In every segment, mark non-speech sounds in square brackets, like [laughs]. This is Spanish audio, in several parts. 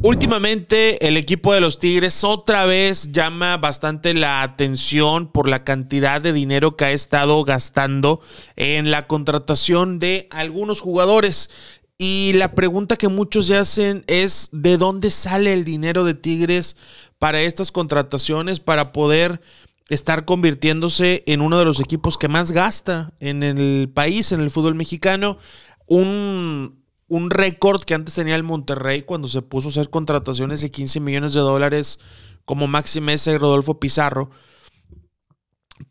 Últimamente el equipo de los Tigres otra vez llama bastante la atención por la cantidad de dinero que ha estado gastando en la contratación de algunos jugadores. Y la pregunta que muchos se hacen es, ¿de dónde sale el dinero de Tigres para estas contrataciones, para poder estar convirtiéndose en uno de los equipos que más gasta en el país, en el fútbol mexicano? Un un récord que antes tenía el Monterrey cuando se puso a hacer contrataciones de 15 millones de dólares como Maxi Mesa y Rodolfo Pizarro.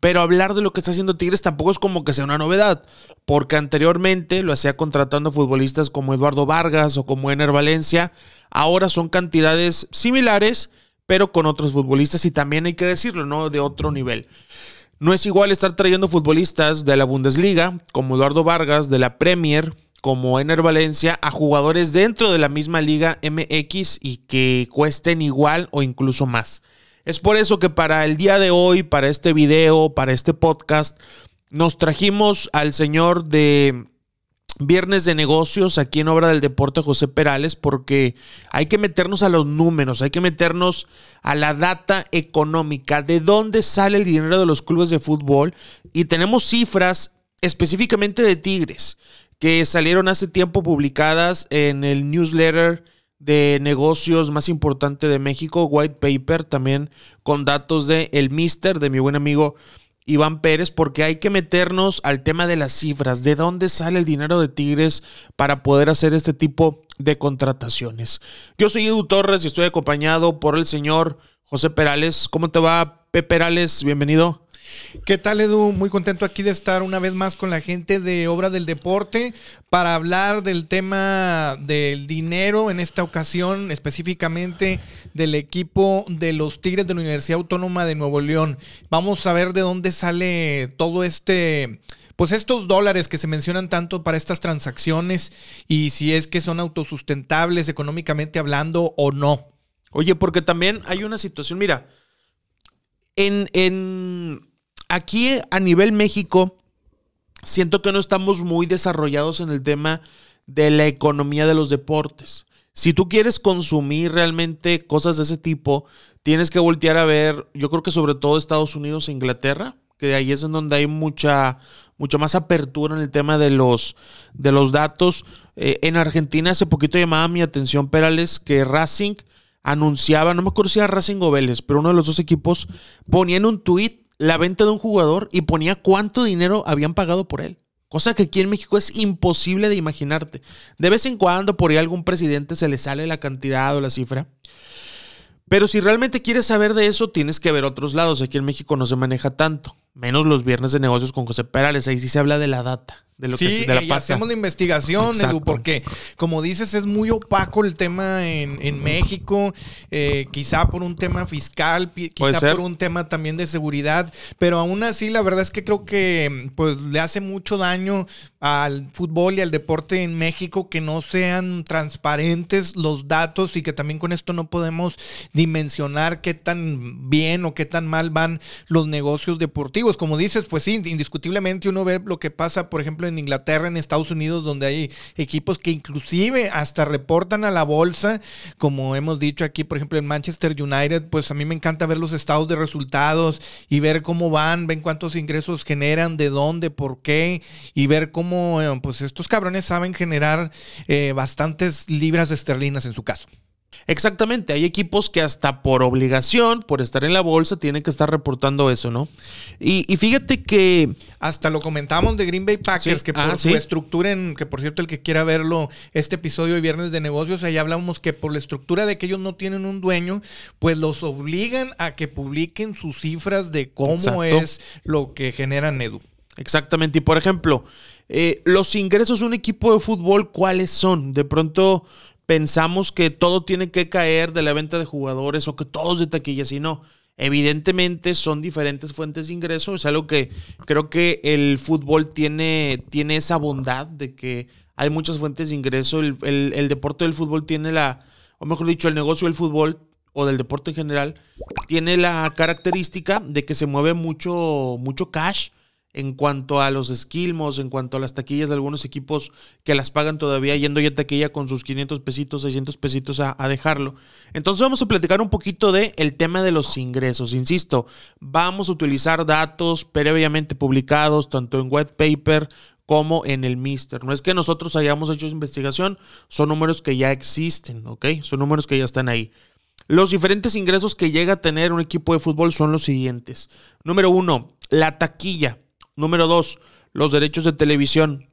Pero hablar de lo que está haciendo Tigres tampoco es como que sea una novedad, porque anteriormente lo hacía contratando futbolistas como Eduardo Vargas o como Ener Valencia. Ahora son cantidades similares, pero con otros futbolistas y también hay que decirlo, ¿no? De otro nivel. No es igual estar trayendo futbolistas de la Bundesliga, como Eduardo Vargas, de la Premier, como Ener Valencia a jugadores dentro de la misma Liga MX y que cuesten igual o incluso más. Es por eso que para el día de hoy, para este video, para este podcast, nos trajimos al señor de Viernes de Negocios aquí en Obra del Deporte José Perales porque hay que meternos a los números, hay que meternos a la data económica, de dónde sale el dinero de los clubes de fútbol y tenemos cifras específicamente de Tigres que salieron hace tiempo publicadas en el newsletter de negocios más importante de México, White Paper, también con datos de el Mister, de mi buen amigo Iván Pérez, porque hay que meternos al tema de las cifras, de dónde sale el dinero de Tigres para poder hacer este tipo de contrataciones. Yo soy Edu Torres y estoy acompañado por el señor José Perales. ¿Cómo te va, Pepe Perales? Bienvenido. ¿Qué tal, Edu? Muy contento aquí de estar una vez más con la gente de Obra del Deporte para hablar del tema del dinero, en esta ocasión específicamente del equipo de los Tigres de la Universidad Autónoma de Nuevo León. Vamos a ver de dónde sale todo este pues estos dólares que se mencionan tanto para estas transacciones y si es que son autosustentables económicamente hablando o no. Oye, porque también hay una situación, mira, en, en, aquí a nivel México, siento que no estamos muy desarrollados en el tema de la economía de los deportes. Si tú quieres consumir realmente cosas de ese tipo, tienes que voltear a ver, yo creo que sobre todo Estados Unidos e Inglaterra, que ahí es en donde hay mucha, mucha más apertura en el tema de los, de los datos. Eh, en Argentina hace poquito llamaba mi atención Perales que Racing anunciaba, no me acuerdo si era Racing o Vélez, pero uno de los dos equipos ponía en un tuit la venta de un jugador y ponía cuánto dinero habían pagado por él. Cosa que aquí en México es imposible de imaginarte. De vez en cuando por ahí algún presidente se le sale la cantidad o la cifra. Pero si realmente quieres saber de eso, tienes que ver otros lados. Aquí en México no se maneja tanto. Menos los viernes de negocios con José Perales. Ahí sí se habla de la data sí, que eh, hacemos la investigación, Edu, porque como dices, es muy opaco el tema en, México, eh, quizá por un tema fiscal, quizá por un tema también de seguridad, pero aún así la verdad es que creo que pues le hace mucho daño al fútbol y al deporte en México que no sean transparentes los datos y que también con esto no podemos dimensionar qué tan bien o qué tan mal van los negocios deportivos. Como dices, pues sí, indiscutiblemente uno ve lo que pasa, por ejemplo, en Inglaterra, en Estados Unidos, donde hay equipos que inclusive hasta reportan a la bolsa, como hemos dicho aquí, por ejemplo, en Manchester United, pues a mí me encanta ver los estados de resultados y ver cómo van, ven cuántos ingresos generan, de dónde, por qué, y ver cómo, eh, pues estos cabrones saben generar eh, bastantes libras esterlinas en su caso. Exactamente, hay equipos que hasta por obligación, por estar en la bolsa, tienen que estar reportando eso, ¿no? Y, fíjate que... Hasta lo comentamos de Green Bay Packers, que por ah, su estructura, en, que por cierto el que quiera verlo, este episodio de Viernes de Negocios, ahí hablamos que por la estructura de que ellos no tienen un dueño, pues los obligan a que publiquen sus cifras de cómo es lo que generan Edu. Exactamente, y por ejemplo, eh, los ingresos de un equipo de fútbol, ¿cuáles son? De pronto pensamos que todo tiene que caer de la venta de jugadores o que todos de taquilla, sino evidentemente son diferentes fuentes de ingreso. Es algo que creo que el fútbol tiene, tiene esa bondad de que hay muchas fuentes de ingreso. El, el deporte del fútbol tiene la, o mejor dicho, el negocio del fútbol o del deporte en general, tiene la característica de que se mueve mucho, mucho cash en cuanto a los esquilmos, en cuanto a las taquillas de algunos equipos que las pagan todavía yendo ya taquilla con sus 500 pesitos, 600 pesitos a, dejarlo. Entonces vamos a platicar un poquito de el tema de los ingresos. Insisto, vamos a utilizar datos previamente publicados tanto en white paper como en el Mister. No es que nosotros hayamos hecho investigación, son números que ya existen, ¿ok? Son números que ya están ahí. Los diferentes ingresos que llega a tener un equipo de fútbol son los siguientes. Número uno, la taquilla. Número dos, los derechos de televisión.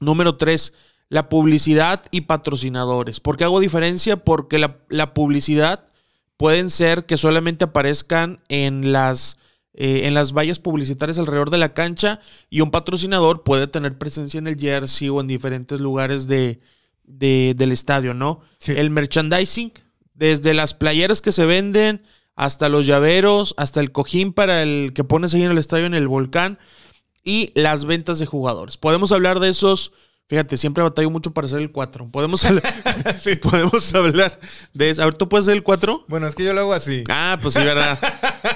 Número tres, la publicidad y patrocinadores. ¿Por qué hago diferencia? Porque la, publicidad pueden ser que solamente aparezcan en las, eh, en las vallas publicitarias alrededor de la cancha y un patrocinador puede tener presencia en el jersey o en diferentes lugares de, del estadio, ¿no? El merchandising, desde las playeras que se venden hasta los llaveros, hasta el cojín para el que pones ahí en el estadio en el volcán y las ventas de jugadores. Podemos hablar de esos. Fíjate, siempre batallo mucho para hacer el 4. Podemos, hablar, [laughs] [laughs] podemos hablar de eso. A ver, ¿tú puedes hacer el 4? Bueno, es que yo lo hago así. Ah, pues sí, verdad.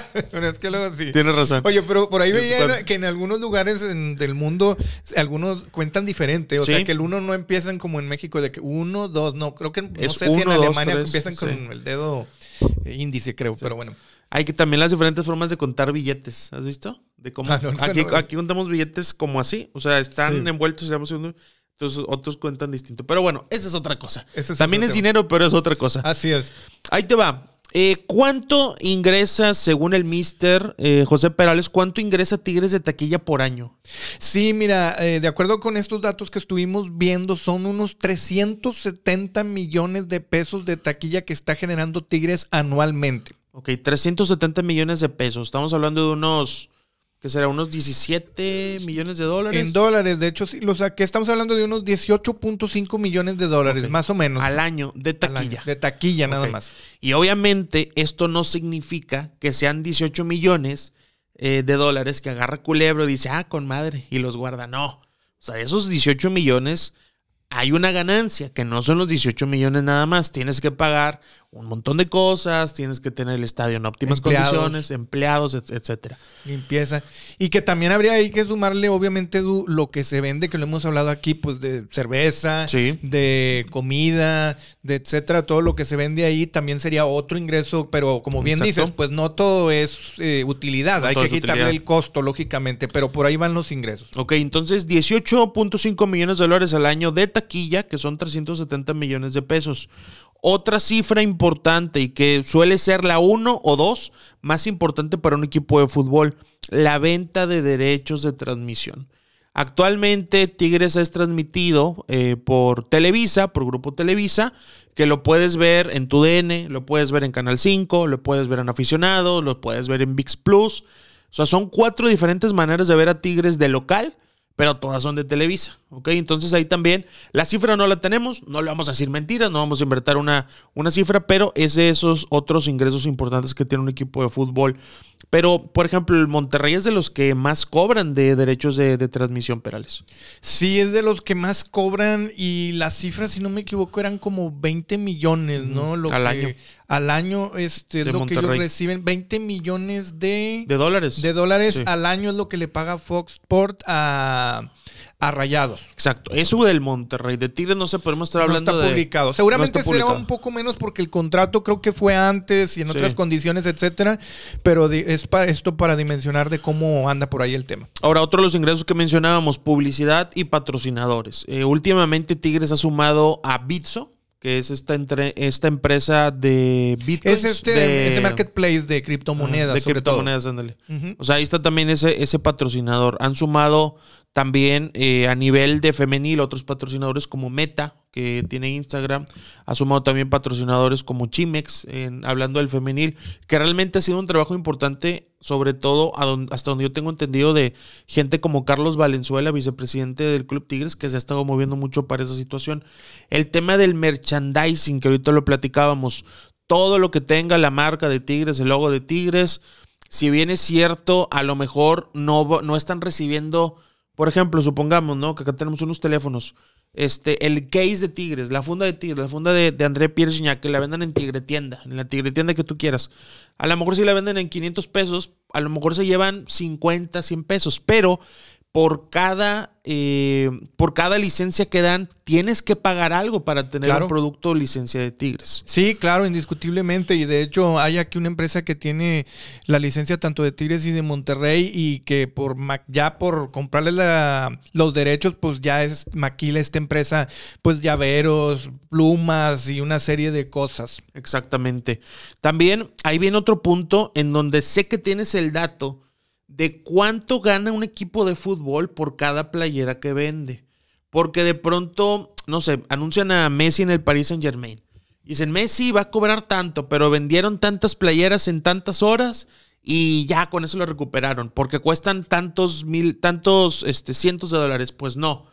[laughs] bueno, es que lo hago así. Tienes razón. Oye, pero por ahí veía que en algunos lugares del mundo, algunos cuentan diferente. O sea, que el 1 no empiezan como en México, de que 1, 2, no. Creo que, no sé si en Alemania empiezan con el dedo. Eh, índice, creo. Pero bueno. Hay que también las diferentes formas de contar billetes. ¿Has visto? De cómo. Ah, aquí, contamos billetes como así. O sea, están envueltos, digamos, entonces otros cuentan distinto. Pero bueno, esa es otra cosa. también es dinero, pero es otra cosa. Así es. Ahí te va. Eh, ¿Cuánto ingresa, según el Mr. Eh, José Perales, cuánto ingresa Tigres de taquilla por año? Sí, mira, eh, de acuerdo con estos datos que estuvimos viendo, son unos 370 millones de pesos de taquilla que está generando Tigres anualmente. Ok, 370 millones de pesos. Estamos hablando de unos que será unos 17 millones de dólares. En dólares, de hecho, sí, sea, que Estamos hablando de unos 18.5 millones de dólares, más o menos. Al año, de taquilla. de taquilla, nada más. Y obviamente, esto no significa que sean 18 millones eh, de dólares que agarra Culebro y dice, ah, con madre, y los guarda. No. O sea, esos 18 millones, hay una ganancia, que no son los 18 millones nada más. Tienes que pagar un montón de cosas, tienes que tener el estadio en óptimas condiciones, empleados, etcétera. Limpieza. Y que también habría ahí que sumarle, obviamente, lo que se vende, que lo hemos hablado aquí, pues de cerveza, de comida, de etcétera, todo lo que se vende ahí también sería otro ingreso, pero como bien dices, pues no todo es eh, utilidad, hay que quitarle el costo, lógicamente, pero por ahí van los ingresos. Ok, entonces 18.5 millones de dólares al año de taquilla, que son 370 millones de pesos. Otra cifra importante y que suele ser la uno o dos más importante para un equipo de fútbol, la venta de derechos de transmisión. Actualmente Tigres es transmitido eh, por Televisa, por Grupo Televisa, que lo puedes ver en tu DN, lo puedes ver en Canal 5, lo puedes ver en Aficionados, lo puedes ver en VIX Plus. O sea, son cuatro diferentes maneras de ver a Tigres de local pero todas son de Televisa, ¿ok? Entonces ahí también la cifra no la tenemos, no le vamos a decir mentiras, no vamos a invertir una, una cifra, pero es de esos otros ingresos importantes que tiene un equipo de fútbol pero, por ejemplo, el Monterrey es de los que más cobran de derechos de, transmisión, Perales. Sí, es de los que más cobran y las cifras, si no me equivoco, eran como 20 millones, ¿no? al año. Al año este, es lo que ellos reciben. 20 millones de... De dólares. De dólares al año es lo que le paga Fox a a Rayados. Exacto. Eso del Monterrey, de Tigres no se podemos estar hablando no está publicado. Seguramente será un poco menos porque el contrato creo que fue antes y en otras condiciones, etcétera, pero es para esto para dimensionar de cómo anda por ahí el tema. Ahora, otro de los ingresos que mencionábamos, publicidad y patrocinadores. Eh, últimamente Tigres ha sumado a Bitso, que es esta, entre, esta empresa de Bitcoin. Es este marketplace de criptomonedas. De criptomonedas, ándale. O sea, ahí está también ese, ese patrocinador. Han sumado también eh, a nivel de femenil otros patrocinadores como Meta, que tiene Instagram, ha sumado también patrocinadores como Chimex, en, hablando del femenil, que realmente ha sido un trabajo importante, sobre todo hasta donde yo tengo entendido de gente como Carlos Valenzuela, vicepresidente del Club Tigres, que se ha estado moviendo mucho para esa situación. El tema del merchandising, que ahorita lo platicábamos, todo lo que tenga la marca de Tigres, el logo de Tigres, si bien es cierto, a lo mejor no, no están recibiendo... Por ejemplo, supongamos, ¿no? Que acá tenemos unos teléfonos este, el case de Tigres, la funda de Tigres, la funda de, André Pierre que la vendan en Tigre Tienda, en la Tigre Tienda que tú quieras. A lo mejor si la venden en 500 pesos, a lo mejor se llevan 50, 100 pesos, pero por cada, eh, por cada licencia que dan, tienes que pagar algo para tener el un producto licencia de Tigres. Sí, claro, indiscutiblemente. Y de hecho, hay aquí una empresa que tiene la licencia tanto de Tigres y de Monterrey y que por ya por comprarles los derechos, pues ya es maquila esta empresa, pues llaveros, plumas y una serie de cosas. Exactamente. También ahí viene otro punto en donde sé que tienes el dato de cuánto gana un equipo de fútbol por cada playera que vende. Porque de pronto, no sé, anuncian a Messi en el Paris Saint Germain. Y dicen, Messi va a cobrar tanto, pero vendieron tantas playeras en tantas horas y ya con eso lo recuperaron, porque cuestan tantos mil, tantos este, cientos de dólares. Pues no.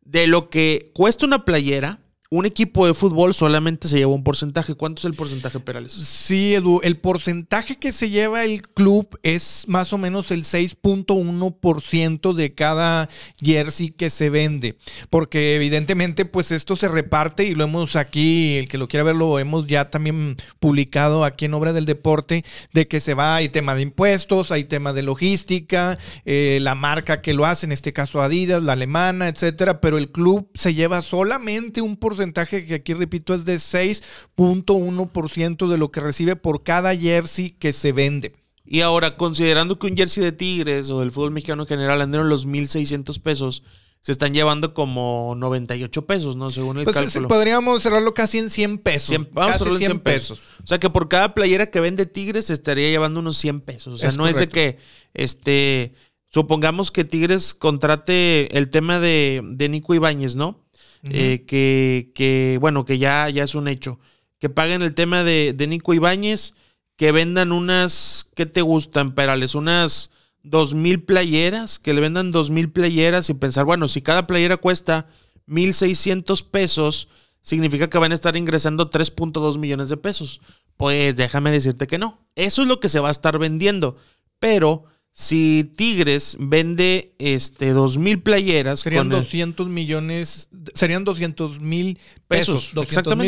De lo que cuesta una playera, un equipo de fútbol solamente se lleva un porcentaje. ¿Cuánto es el porcentaje, Perales? Sí, Edu, el porcentaje que se lleva el club es más o menos el 6.1% de cada jersey que se vende. Porque evidentemente, pues esto se reparte y lo hemos aquí, el que lo quiera ver, lo hemos ya también publicado aquí en Obra del Deporte, de que se va, hay tema de impuestos, hay tema de logística, eh, la marca que lo hace, en este caso Adidas, la alemana, etcétera. Pero el club se lleva solamente un porcentaje que aquí repito es de 6.1% de lo que recibe por cada jersey que se vende. Y ahora, considerando que un jersey de Tigres o del fútbol mexicano en general andaron los 1.600 pesos, se están llevando como 98 pesos, ¿no? Según el pues eh, podríamos cerrarlo casi en 100 pesos. vamos a en 100 pesos. O sea que por cada playera que vende Tigres se estaría llevando unos 100 pesos. O sea, no es de que, este, supongamos que Tigres contrate el tema de, de Nico Ibáñez, ¿no? Eh, que, bueno, que ya, ya es un hecho. Que paguen el tema de, de Nico Ibáñez, que vendan unas, ¿qué te gustan, Perales? Unas dos mil playeras, que le vendan dos mil playeras y pensar, bueno, si cada playera cuesta mil seiscientos pesos, significa que van a estar ingresando 3.2 millones de pesos. Pues déjame decirte que no. Eso es lo que se va a estar vendiendo. Pero si Tigres vende este dos mil playeras. Serían 200 millones. Serían 200 mil pesos, mil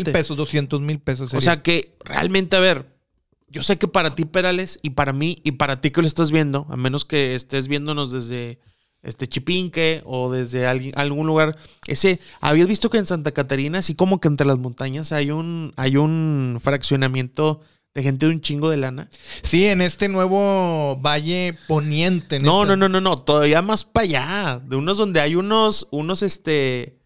pesos, 200 mil pesos. O sea que realmente, a ver, yo sé que para ti, Perales, y para mí, y para ti que lo estás viendo, a menos que estés viéndonos desde este Chipinque o desde algún lugar. Ese, habías visto que en Santa Catarina, así como que entre las montañas hay un, hay un fraccionamiento de gente de un chingo de lana. Sí, en este nuevo valle poniente. No, no, no, no, no, todavía más para allá, de unos donde hay unos, unos, este,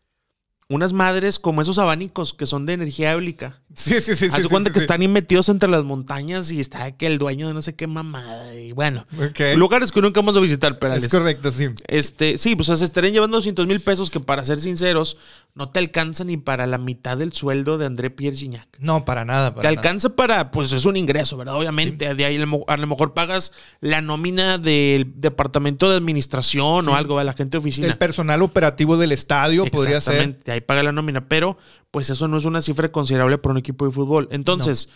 unas madres como esos abanicos que son de energía eólica. Sí, sí, sí. Haz sí, cuenta que están inmetidos entre las montañas y está que el dueño de no sé qué mamada. Y bueno, lugares que nunca vamos a visitar, pero Es correcto, sí. Este, sí, pues se estarían llevando 200 mil pesos que, para ser sinceros, no te alcanza ni para la mitad del sueldo de André Pierre Gignac. No, para nada. te alcanza para, pues es un ingreso, ¿verdad? Obviamente, de ahí a lo mejor pagas la nómina del departamento de administración o algo de la gente de oficina. El personal operativo del estadio podría ser. Exactamente, ahí paga la nómina, pero pues eso no es una cifra considerable por un equipo de fútbol. Entonces,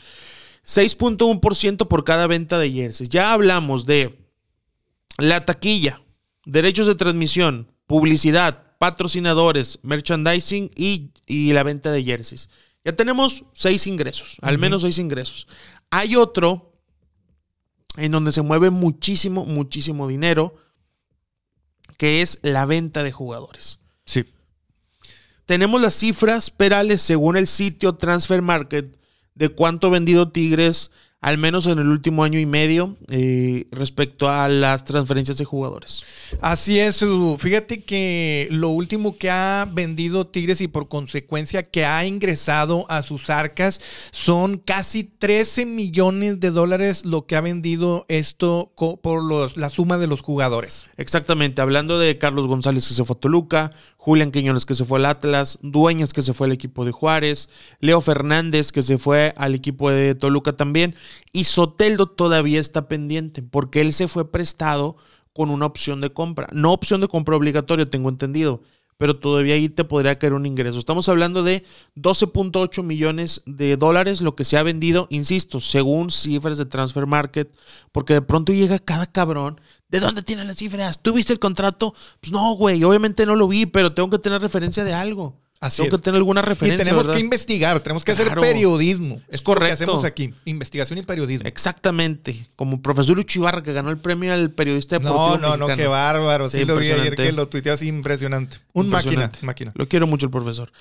6.1% por cada venta de jerseys. Ya hablamos de la taquilla, derechos de transmisión, publicidad, patrocinadores, merchandising y, la venta de jerseys. Ya tenemos seis ingresos, al menos seis ingresos. Hay otro en donde se mueve muchísimo, muchísimo dinero, que es la venta de jugadores. Tenemos las cifras perales según el sitio Transfer Market de cuánto ha vendido Tigres, al menos en el último año y medio, eh, respecto a las transferencias de jugadores. Así es, fíjate que lo último que ha vendido Tigres y por consecuencia que ha ingresado a sus arcas son casi 13 millones de dólares lo que ha vendido esto por la suma de los jugadores. Exactamente, hablando de Carlos González que se fue Julián Quiñones que se fue al Atlas, Dueñas que se fue al equipo de Juárez, Leo Fernández que se fue al equipo de Toluca también, y Soteldo todavía está pendiente porque él se fue prestado con una opción de compra, no opción de compra obligatoria, tengo entendido, pero todavía ahí te podría caer un ingreso. Estamos hablando de 12.8 millones de dólares, lo que se ha vendido, insisto, según cifras de Transfer Market, porque de pronto llega cada cabrón. ¿De dónde tienen las cifras? ¿Tú viste el contrato? Pues no, güey, obviamente no lo vi, pero tengo que tener referencia de algo. Tengo que tener alguna referencia. Y tenemos que investigar, tenemos que hacer periodismo. Es correcto. Lo hacemos aquí, investigación y periodismo. Exactamente. Como profesor Uchibarra, que ganó el premio al periodista deportivo. No, no, no, qué bárbaro. Sí, lo vi ayer que lo tuiteas impresionante. Un máquina, máquina. Lo quiero mucho el profesor.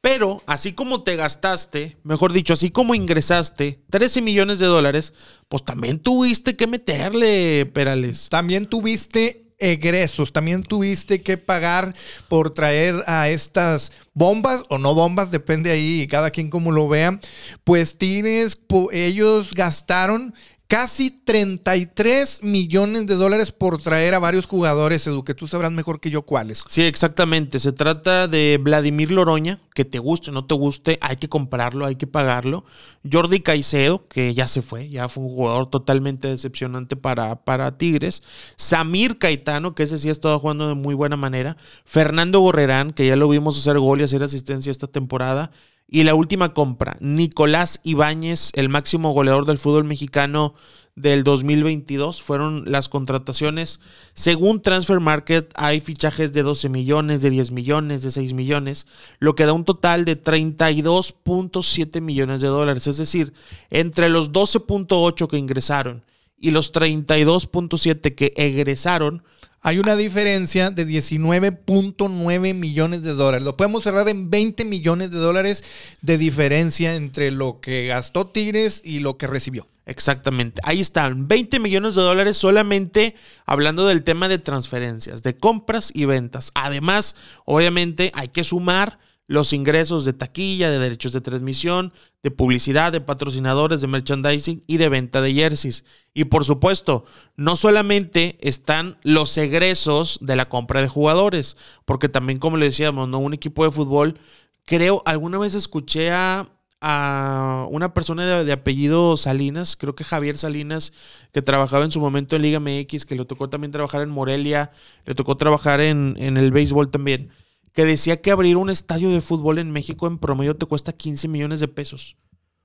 Pero, así como te gastaste, mejor dicho, así como ingresaste 13 millones de dólares, pues también tuviste que meterle, Perales. También tuviste egresos. También tuviste que pagar por traer a estas bombas o no bombas, depende ahí, cada quien como lo vea. Pues tienes, ellos gastaron Casi 33 millones de dólares por traer a varios jugadores, Edu, que tú sabrás mejor que yo cuáles. Sí, exactamente. Se trata de Vladimir Loroña, que te guste o no te guste, hay que comprarlo, hay que pagarlo. Jordi Caicedo, que ya se fue, ya fue un jugador totalmente decepcionante para, para Tigres. Samir Caetano, que ese sí ha estado jugando de muy buena manera. Fernando Gorrerán, que ya lo vimos hacer gol y hacer asistencia esta temporada. Y la última compra, Nicolás Ibáñez, el máximo goleador del fútbol mexicano del 2022 fueron las contrataciones. Según Transfer Market hay fichajes de 12 millones, de 10 millones, de 6 millones, lo que da un total de 32.7 millones de dólares. Es decir, entre los 12.8 que ingresaron y los 32.7 que egresaron, hay una diferencia de 19.9 millones de dólares. Lo podemos cerrar en 20 millones de dólares de diferencia entre lo que gastó Tigres y lo que recibió. Exactamente. Ahí están, 20 millones de dólares solamente hablando del tema de transferencias, de compras y ventas. Además, obviamente hay que sumar los ingresos de taquilla, de derechos de transmisión, de publicidad, de patrocinadores, de merchandising y de venta de jerseys. Y por supuesto, no solamente están los egresos de la compra de jugadores, porque también, como le decíamos, ¿no? un equipo de fútbol, creo, alguna vez escuché a, a una persona de, apellido Salinas, creo que Javier Salinas, que trabajaba en su momento en Liga MX, que le tocó también trabajar en Morelia, le tocó trabajar en, en el béisbol también que decía que abrir un estadio de fútbol en México en promedio te cuesta 15 millones de pesos.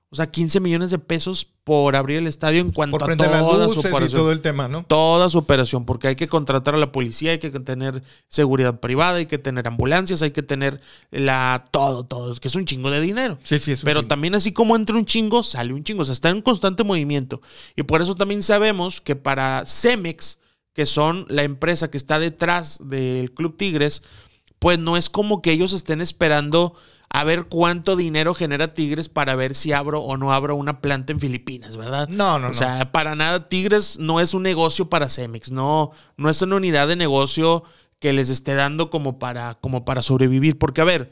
O sea, 15 millones de pesos por abrir el estadio en cuanto a toda su operación. todo el tema, ¿no? Toda su operación, porque hay que contratar a la policía, hay que tener seguridad privada, hay que tener ambulancias, hay que tener la todo, todo, que es un chingo de dinero. Sí, sí, es Pero también así como entra un chingo, sale un chingo, o sea, está en constante movimiento. Y por eso también sabemos que para Cemex, que son la empresa que está detrás del Club Tigres, pues no es como que ellos estén esperando a ver cuánto dinero genera Tigres para ver si abro o no abro una planta en Filipinas, ¿verdad? No, no, no. O sea, para nada, Tigres no es un negocio para Cemex, no, no es una unidad de negocio que les esté dando como para, como para sobrevivir. Porque, a ver,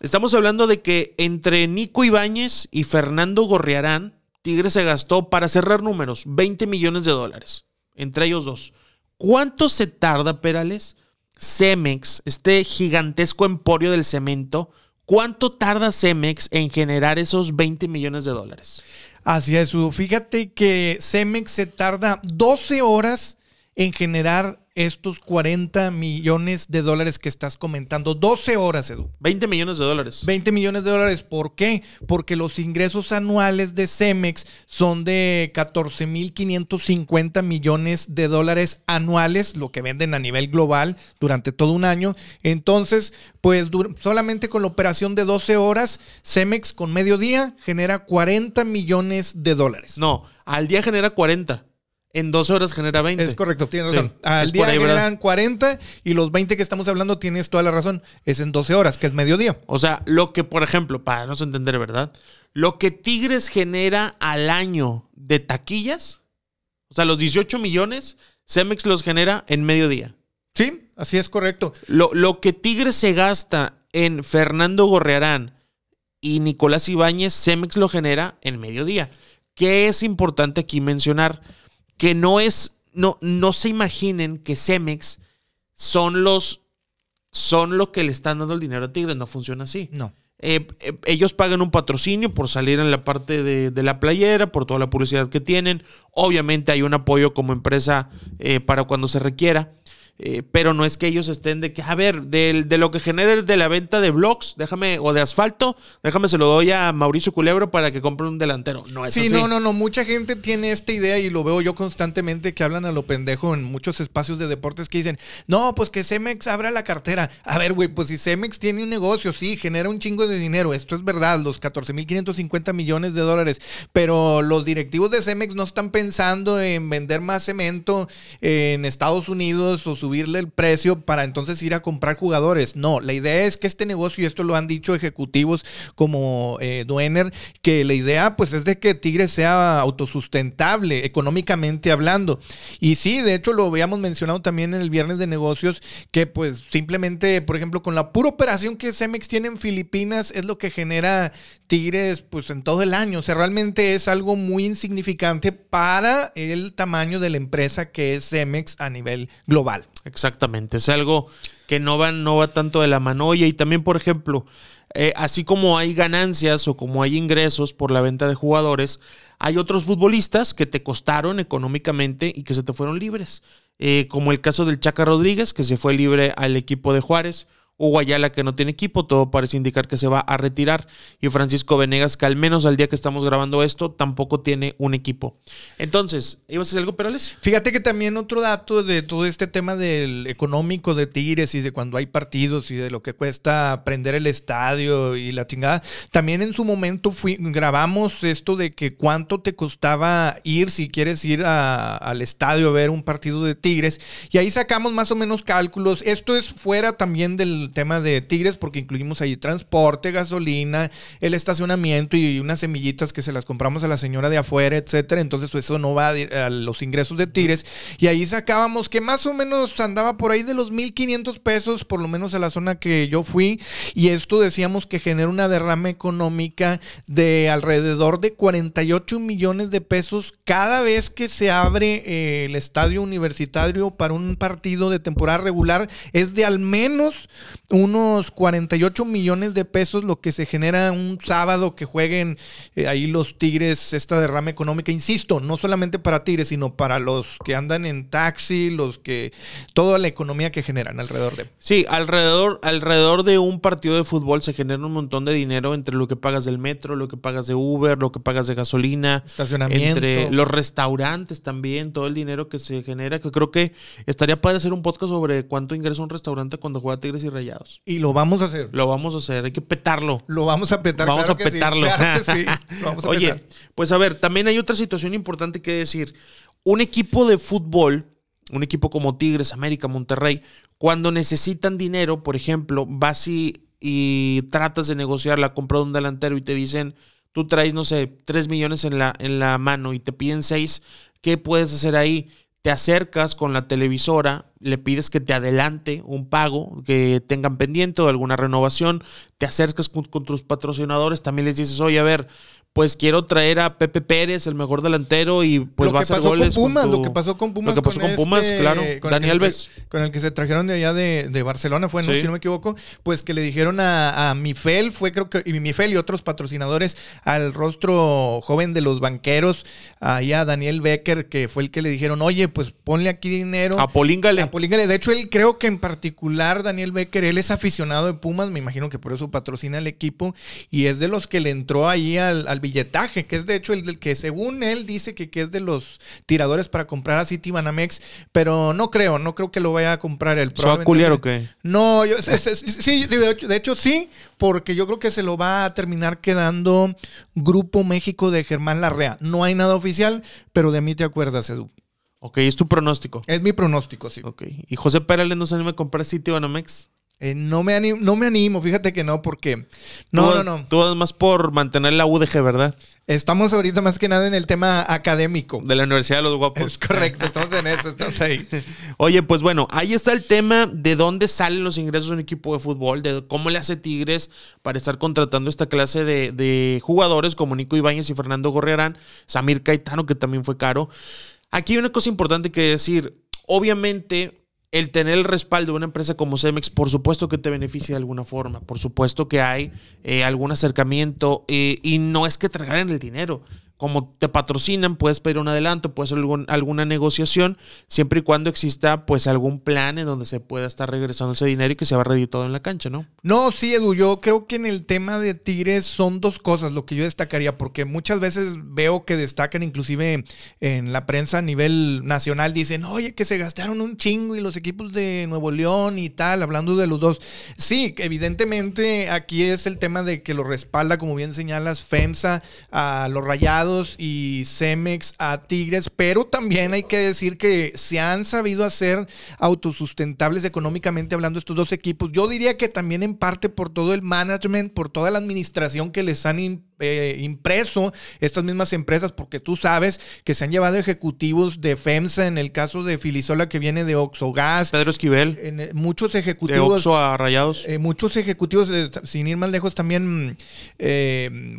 estamos hablando de que entre Nico Ibáñez y Fernando Gorriarán, Tigres se gastó, para cerrar números, 20 millones de dólares, entre ellos dos. ¿Cuánto se tarda, Perales? Cemex, este gigantesco emporio del cemento, ¿cuánto tarda Cemex en generar esos 20 millones de dólares? Así es, Fíjate que Cemex se tarda 12 horas en generar estos 40 millones de dólares que estás comentando. 12 horas, Edu. 20 millones de dólares. 20 millones de dólares. ¿Por qué? Porque los ingresos anuales de Cemex son de 14.550 millones de dólares anuales, lo que venden a nivel global durante todo un año. Entonces, pues solamente con la operación de 12 horas, Cemex con mediodía genera 40 millones de dólares. No, al día genera 40 en 12 horas genera 20. Es correcto, tienes razón. Al día generan 40 y los 20 que estamos hablando tienes toda la razón. Es en 12 horas, que es mediodía. O sea, lo que, por ejemplo, para no entender, ¿verdad? Lo que Tigres genera al año de taquillas, o sea, los 18 millones, Cemex los genera en mediodía. Sí, así es correcto. Lo, lo que Tigres se gasta en Fernando Gorrearán y Nicolás Ibáñez, Cemex lo genera en mediodía. ¿Qué es importante aquí mencionar? que no es, no, no se imaginen que Cemex son los, son los que le están dando el dinero a Tigres, no funciona así. No. Eh, eh, ellos pagan un patrocinio por salir en la parte de, la playera, por toda la publicidad que tienen. Obviamente hay un apoyo como empresa eh, para cuando se requiera. Eh, pero no es que ellos estén de que, a ver, de, de lo que genere de la venta de blogs, déjame, o de asfalto, déjame se lo doy a Mauricio Culebro para que compre un delantero. No es sí, no, no, no. Mucha gente tiene esta idea y lo veo yo constantemente que hablan a lo pendejo en muchos espacios de deportes que dicen, no, pues que Cemex abra la cartera. A ver, güey, pues si Cemex tiene un negocio, sí, genera un chingo de dinero. Esto es verdad, los 14.550 millones de dólares. Pero los directivos de Cemex no están pensando en vender más cemento en Estados Unidos o subirle el precio para entonces ir a comprar jugadores. No, la idea es que este negocio, y esto lo han dicho ejecutivos como eh, Duener, que la idea pues es de que Tigre sea autosustentable económicamente hablando. Y sí, de hecho lo habíamos mencionado también en el viernes de negocios, que pues simplemente, por ejemplo, con la pura operación que Cemex tiene en Filipinas es lo que genera Tigres, pues en todo el año. O sea, realmente es algo muy insignificante para el tamaño de la empresa que es Cemex a nivel global. Exactamente, es algo que no va, no va tanto de la mano. y también, por ejemplo, eh, así como hay ganancias o como hay ingresos por la venta de jugadores, hay otros futbolistas que te costaron económicamente y que se te fueron libres. Eh, como el caso del Chaca Rodríguez, que se fue libre al equipo de Juárez Hugo Ayala, que no tiene equipo, todo parece indicar que se va a retirar. Y Francisco Venegas, que al menos al día que estamos grabando esto, tampoco tiene un equipo. Entonces, ¿ibas a hacer algo, Perales? Fíjate que también otro dato de todo este tema del económico de Tigres y de cuando hay partidos y de lo que cuesta prender el estadio y la chingada. También en su momento grabamos esto de que cuánto te costaba ir si quieres ir al estadio a ver un partido de Tigres. Y ahí sacamos más o menos cálculos. Esto es fuera también del tema de Tigres porque incluimos ahí transporte, gasolina, el estacionamiento y unas semillitas que se las compramos a la señora de afuera, etcétera. Entonces eso no va a, los ingresos de Tigres. Y ahí sacábamos que más o menos andaba por ahí de los 1.500 pesos, por lo menos a la zona que yo fui. Y esto decíamos que genera una derrama económica de alrededor de 48 millones de pesos cada vez que se abre eh, el estadio universitario para un partido de temporada regular. Es de al menos unos 48 millones de pesos lo que se genera un sábado que jueguen eh, ahí los Tigres, esta derrama económica. Insisto, no solamente para Tigres, sino para los que andan en taxi, los que. toda la economía que generan alrededor de. Sí, alrededor, alrededor de un partido de fútbol se genera un montón de dinero entre lo que pagas del metro, lo que pagas de Uber, lo que pagas de gasolina, estacionamiento. Entre los restaurantes también, todo el dinero que se genera, que creo que estaría padre hacer un podcast sobre cuánto ingresa un restaurante cuando juega Tigres y y lo vamos a hacer. Lo vamos a hacer, hay que petarlo. Lo vamos a petar. Vamos a petarlo. Oye, pues a ver, también hay otra situación importante que decir. Un equipo de fútbol, un equipo como Tigres, América, Monterrey, cuando necesitan dinero, por ejemplo, vas y, tratas de negociar la compra de un delantero y te dicen, tú traes, no sé, 3 millones en la, en la mano y te piden 6, ¿qué puedes hacer ahí? te acercas con la televisora, le pides que te adelante un pago que tengan pendiente o alguna renovación, te acercas con, tus patrocinadores, también les dices, oye, a ver, pues quiero traer a Pepe Pérez, el mejor delantero, y pues vas va a hacer goles. lo que pasó con Pumas, lo que pasó con, Pumas, este, claro. Con Daniel Con el que se trajeron de allá de, Barcelona, fue, ¿no? si no me equivoco, pues que le dijeron a, Mifel, fue creo que, y Mifel y otros patrocinadores, al rostro joven de los banqueros, allá a Daniel Becker, que fue el que le dijeron, oye, pues ponle aquí dinero. Apolíngale. Apolíngale. De hecho, él creo que en particular, Daniel Becker, él es aficionado de Pumas, me imagino que por eso patrocina el equipo, y es de los que le entró ahí al billetaje, que es de hecho el que según él dice que, es de los tiradores para comprar a City Banamex. pero no creo, no creo que lo vaya a comprar el ¿Se va a culiar o qué? No, sí, de hecho, sí, porque yo creo que se lo va a terminar quedando Grupo México de Germán Larrea. No hay nada oficial, pero de mí te acuerdas, Edu. Ok, es tu pronóstico. Es mi pronóstico, sí. Ok. ¿Y José Pérez no se anima a comprar City Banamex. Eh, no, me animo, no me animo, fíjate que no, porque... No, tú, no, no. Tú más por mantener la UDG, ¿verdad? Estamos ahorita más que nada en el tema académico. De la Universidad de los Guapos. correcto, estamos en eso, estamos ahí. [laughs] Oye, pues bueno, ahí está el tema de dónde salen los ingresos de un equipo de fútbol, de cómo le hace Tigres para estar contratando esta clase de, de jugadores como Nico Ibáñez y Fernando Gorriarán, Samir Caetano, que también fue caro. Aquí hay una cosa importante que decir. Obviamente el tener el respaldo de una empresa como Cemex, por supuesto que te beneficia de alguna forma, por supuesto que hay eh, algún acercamiento eh, y no es que te el dinero, como te patrocinan, puedes pedir un adelanto, puedes hacer algún, alguna negociación, siempre y cuando exista pues algún plan en donde se pueda estar regresando ese dinero y que se va reeditado en la cancha, ¿no? No, sí, Edu, yo creo que en el tema de Tigres son dos cosas lo que yo destacaría, porque muchas veces veo que destacan inclusive en la prensa a nivel nacional, dicen, oye, que se gastaron un chingo y los equipos de Nuevo León y tal, hablando de los dos. Sí, evidentemente aquí es el tema de que lo respalda, como bien señalas, FEMSA, a los rayados y Cemex a Tigres, pero también hay que decir que se han sabido hacer autosustentables económicamente hablando estos dos equipos. Yo diría que también en parte por todo el management, por toda la administración que les han eh, impreso estas mismas empresas porque tú sabes que se han llevado ejecutivos de FEMSA en el caso de Filisola que viene de Oxogas. Pedro Esquivel. Eh, eh, muchos ejecutivos. De Oxo Rayados. muchos ejecutivos, sin ir más lejos, también,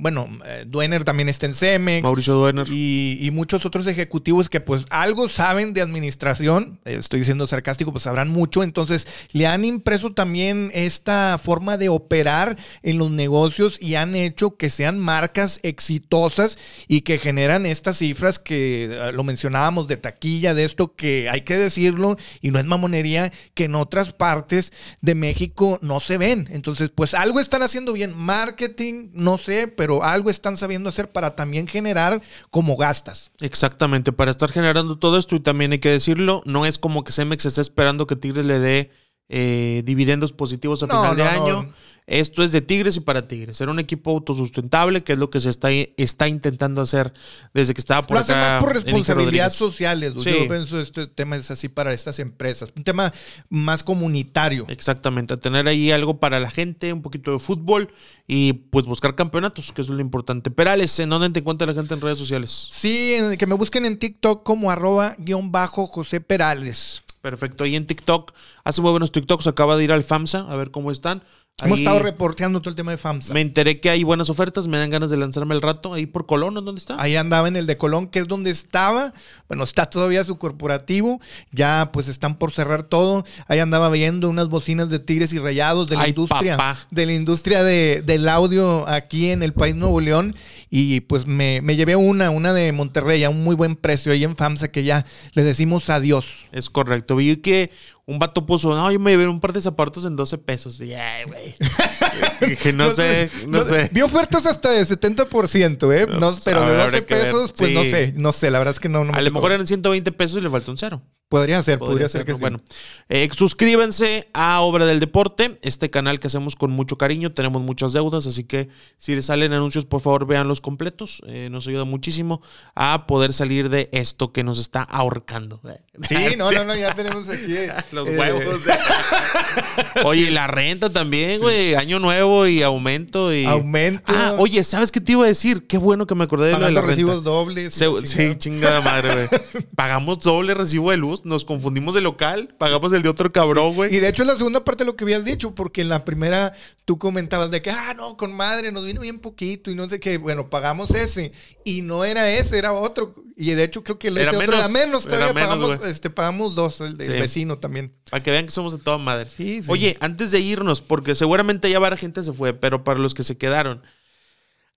bueno, Duener también está en Cemex. Mauricio Duener. Y, muchos otros ejecutivos que pues algo saben de administración, estoy diciendo sarcástico, pues sabrán mucho. Entonces, le han impreso también esta forma de operar en los negocios y han hecho que sean marcas exitosas y que generan estas cifras que ah, lo mencionábamos de taquilla, de esto que hay que decirlo y no es mamonería, que en otras partes de México no se ven. Entonces, pues algo están haciendo bien, marketing, no sé, pero algo están sabiendo hacer para también generar como gastas. Exactamente, para estar generando todo esto y también hay que decirlo, no es como que Cemex está esperando que Tigre le dé eh, dividendos positivos a final de año. Esto es de Tigres y para Tigres. Ser un equipo autosustentable, que es lo que se está, intentando hacer desde que estaba por acá. Lo más por responsabilidad social, Yo pienso este tema es así para estas empresas. Un tema más comunitario. Exactamente. tener ahí algo para la gente, un poquito de fútbol y pues buscar campeonatos, que es lo importante. Perales, ¿en dónde te encuentra la gente en redes sociales? Sí, que me busquen en TikTok como arroba guión bajo José Perales. Perfecto. Y en TikTok, hace muy buenos TikToks. Acaba de ir al FAMSA a ver cómo están. Hemos estado reporteando todo el tema de FAMSA. Me enteré que hay buenas ofertas, me dan ganas de lanzarme el rato. Ahí por Colón, ¿dónde está? Ahí andaba en el de Colón, que es donde estaba. Bueno, está todavía su corporativo. Ya pues están por cerrar todo. Ahí andaba viendo unas bocinas de tigres y rayados de la industria. De la industria del audio aquí en el país Nuevo León. Y pues me, me llevé una, una de Monterrey, a un muy buen precio ahí en FAMSA, que ya le decimos adiós. Es correcto. Vi que un vato puso, no, yo me llevé un par de zapatos en 12 pesos. Y, güey. [laughs] no, sé, no, sé. Vi ofertas hasta de 70%, ¿eh? No, pero de 12 pesos, pues no sé, no sé. La verdad es que no. no a lo mejor eran 120 pesos y le faltó un cero. Podría ser, podría, ser, que sí. Bueno, eh, suscríbanse a Obra del Deporte, este canal que hacemos con mucho cariño, tenemos muchas deudas, así que si les salen anuncios, por favor vean completos, eh, nos ayuda muchísimo a poder salir de esto que nos está ahorcando. [laughs] Sí, ah, no, no, no, ya tenemos aquí [laughs] los eh, huevos. [laughs] oye, la renta también, güey, año nuevo y aumento. Y... Aumento. Ah, oye, ¿sabes qué te iba a decir? Qué bueno que me acordé de la lo de recibos dobles. sí, chingada madre, güey. Pagamos doble recibo de luz nos confundimos de local, pagamos el de otro cabrón, güey. Y de hecho es la segunda parte de lo que habías dicho, porque en la primera tú comentabas de que, ah, no, con madre, nos vino bien poquito y no sé qué, bueno, pagamos ese. Y no era ese, era otro. Y de hecho creo que el era menos, otro era menos, todavía pagamos, este, pagamos dos, el del vecino también. Para que vean que somos de toda madre. Oye, antes de irnos, porque seguramente ya varia gente se fue, pero para los que se quedaron,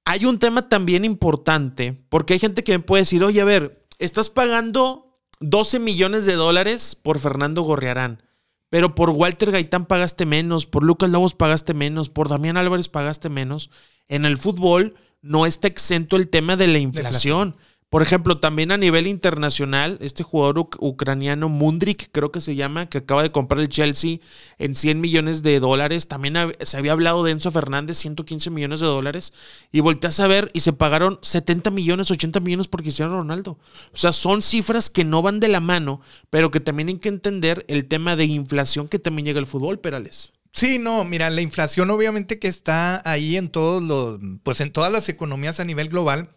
hay un tema también importante, porque hay gente que me puede decir, oye, a ver, estás pagando 12 millones de dólares por Fernando Gorriarán. Pero por Walter Gaitán pagaste menos, por Lucas Lobos pagaste menos, por Damián Álvarez pagaste menos. En el fútbol no está exento el tema de la inflación. Por ejemplo, también a nivel internacional, este jugador ucraniano Mundrik, creo que se llama, que acaba de comprar el Chelsea en 100 millones de dólares. También se había hablado de Enzo Fernández, 115 millones de dólares. Y volteas a saber y se pagaron 70 millones, 80 millones por Cristiano Ronaldo. O sea, son cifras que no van de la mano, pero que también hay que entender el tema de inflación que también llega al fútbol, Perales. Sí, no, mira, la inflación obviamente que está ahí en todos los, pues en todas las economías a nivel global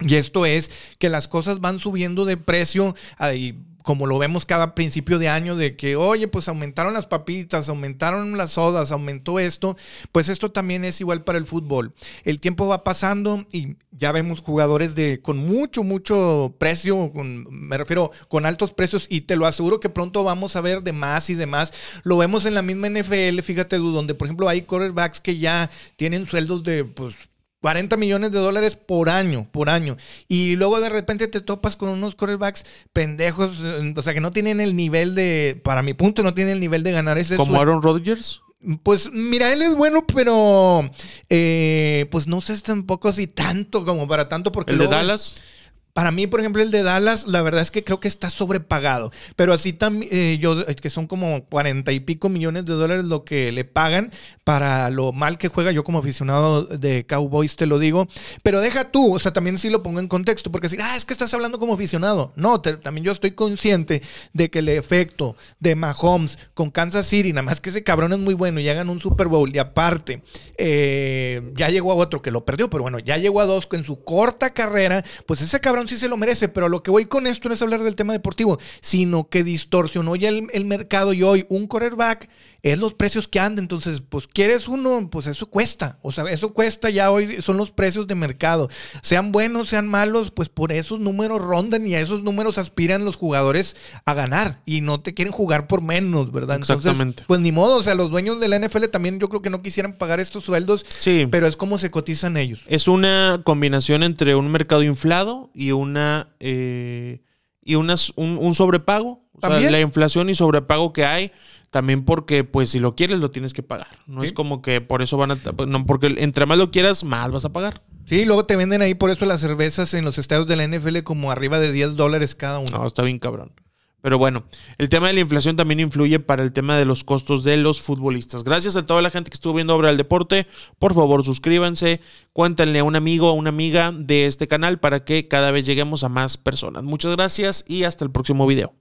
y esto es que las cosas van subiendo de precio ah, como lo vemos cada principio de año de que, oye, pues aumentaron las papitas, aumentaron las sodas, aumentó esto, pues esto también es igual para el fútbol. El tiempo va pasando y ya vemos jugadores de con mucho, mucho precio, me refiero con altos precios y te lo aseguro que pronto vamos a ver de más y de más. Lo vemos en la misma NFL, fíjate, donde por ejemplo hay quarterbacks que ya tienen sueldos de pues 40 millones de dólares por año, por año. Y luego de repente te topas con unos quarterbacks pendejos, eh, o sea, que no tienen el nivel de, para mi punto, no tienen el nivel de ganar ese. ¿Como Aaron Rodgers? Pues mira, él es bueno, pero eh, pues no sé tampoco si tanto como para tanto porque... ¿El de Dallas? Para mí, por ejemplo, el de Dallas, la verdad es que creo que está sobrepagado. Pero así también, eh, yo, eh, que son como cuarenta y pico millones de dólares lo que le pagan para lo mal que juega. Yo como aficionado de Cowboys te lo digo. Pero deja tú, o sea, también sí lo pongo en contexto, porque decir, ah, es que estás hablando como aficionado. No, también yo estoy consciente de que el efecto de Mahomes con Kansas City, nada más que ese cabrón es muy bueno y hagan un Super Bowl y aparte, eh, ya llegó a otro que lo perdió, pero bueno, ya llegó a dos en su corta carrera, pues ese cabrón sí se lo merece, pero lo que voy con esto no es hablar del tema deportivo, sino que distorsionó ya el, el mercado y hoy un quarterback es los precios que andan. Entonces, pues quieres uno, pues eso cuesta. O sea, eso cuesta ya hoy, son los precios de mercado. Sean buenos, sean malos, pues por esos números rondan y a esos números aspiran los jugadores a ganar y no te quieren jugar por menos, ¿verdad? Exactamente. pues ni modo, o sea, los dueños de la NFL también yo creo que no quisieran pagar estos sueldos, sí. pero es como se cotizan ellos. Es una combinación entre un mercado inflado y una... Eh, y unas, un, sobrepago, la inflación y sobrepago que hay también porque pues si lo quieres lo tienes que pagar. No es como que por eso van a... Pues, no, porque entre más lo quieras, más vas a pagar. Sí, luego te venden ahí por eso las cervezas en los estados de la NFL como arriba de 10 dólares cada uno. No, está bien cabrón. Pero bueno, el tema de la inflación también influye para el tema de los costos de los futbolistas. Gracias a toda la gente que estuvo viendo Obra el Deporte. Por favor, suscríbanse, cuéntenle a un amigo o una amiga de este canal para que cada vez lleguemos a más personas. Muchas gracias y hasta el próximo video.